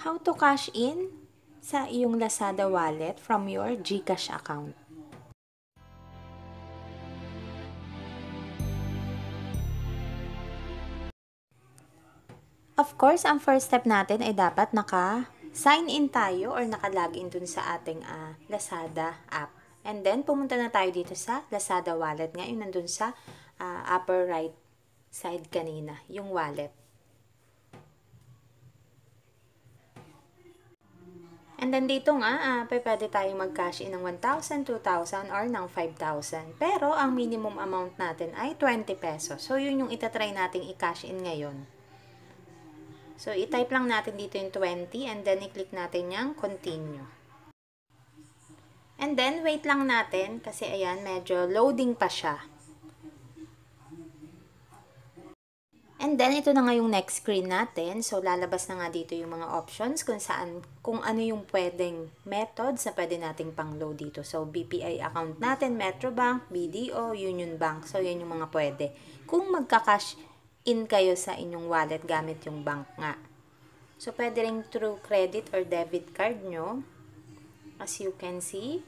how to cash in sa iyong Lazada wallet from your GCash account. Of course, ang first step natin ay dapat naka-sign in tayo or naka-login dun sa ating uh, Lazada app. And then, pumunta na tayo dito sa Lazada wallet. Ngayon, nandun sa uh, upper right side kanina, yung wallet. And then dito nga, uh, pwede tayong mag-cash in ng 1,000, 2,000, or ng 5,000. Pero ang minimum amount natin ay 20 pesos. So yun yung itatry nating i-cash in ngayon. So i-type lang natin dito yung 20 and then i-click natin yung continue. And then wait lang natin kasi ayan medyo loading pa siya. And then, ito na nga yung next screen natin. So, lalabas na nga dito yung mga options kung saan, kung ano yung pwedeng methods na pwede nating pang-load dito. So, BPI account natin, Metrobank, BDO, Union Bank. So, yan yung mga pwede. Kung magka-cash in kayo sa inyong wallet gamit yung bank nga. So, pwede rin through credit or debit card nyo. As you can see.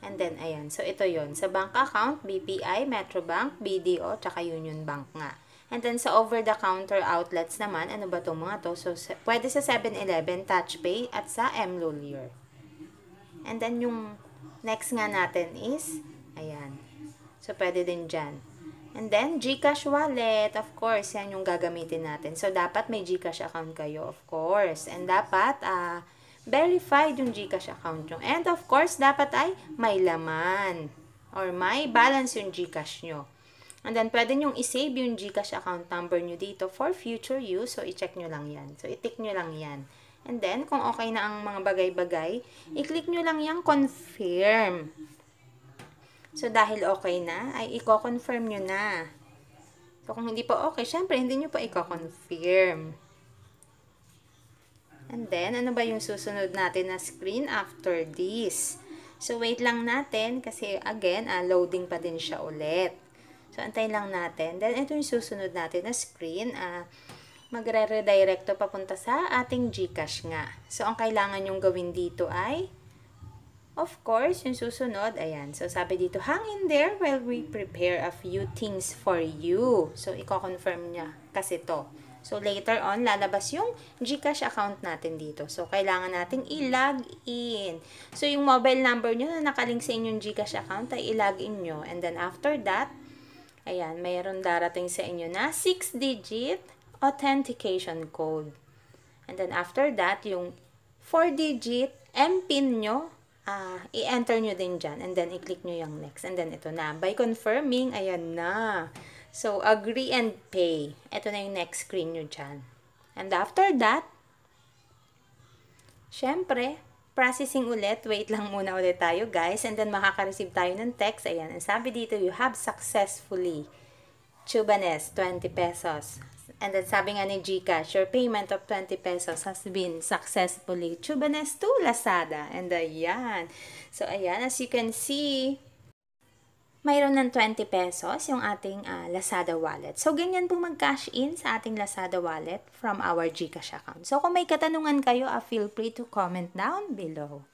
And then, ayan. So, ito yon Sa bank account, BPI, Metrobank, BDO, tsaka Union Bank nga. And then, sa over-the-counter outlets naman, ano ba itong mga to? So, sa, pwede sa 7-Eleven, TouchPay, at sa M. MLulier. And then, yung next nga natin is, ayan. So, pwede din dyan. And then, Gcash wallet. Of course, yan yung gagamitin natin. So, dapat may Gcash account kayo, of course. And dapat, uh, verified yung Gcash account nyo. And of course, dapat ay may laman or may balance yung Gcash nyo. And then, pwede nyong isave yung Gcash account number nyo dito for future use. So, i-check nyo lang yan. So, i-tick nyo lang yan. And then, kung okay na ang mga bagay-bagay, i-click nyo lang yung confirm. So, dahil okay na, ay i-confirm nyo na. So, kung hindi pa okay, syempre, hindi nyo pa i-confirm. And then, ano ba yung susunod natin na screen after this? So, wait lang natin kasi, again, ah, loading pa din siya ulit. So, antayin lang natin. Then, ito yung susunod natin na screen. Uh, ah, Magre-redirect to papunta sa ating Gcash nga. So, ang kailangan yung gawin dito ay, of course, yung susunod, ayan. So, sabi dito, hang in there while we prepare a few things for you. So, i-confirm niya kasi to. So, later on, lalabas yung Gcash account natin dito. So, kailangan nating i-log in. So, yung mobile number nyo na nakalink sa inyong Gcash account ay i-log in nyo. And then, after that, Ayan, mayroon darating sa inyo na 6-digit authentication code. And then after that, yung 4-digit MPIN nyo, uh, i-enter nyo din dyan. And then i-click nyo yung next. And then ito na. By confirming, ayan na. So, agree and pay. Ito na yung next screen nyo dyan. And after that, syempre, Processing ulit. Wait lang muna ulit tayo, guys. And then, makaka-receive tayo ng text. Ayan. Ang sabi dito, you have successfully. Chubanes, 20 pesos. And then, sabi nga ni Gcash, your payment of 20 pesos has been successfully. Chubanes to Lazada. And ayan. So, ayan. As you can see, mayroon ng 20 pesos yung ating uh, Lazada wallet. So, ganyan po mag-cash in sa ating Lazada wallet from our GCash account. So, kung may katanungan kayo, uh, feel free to comment down below.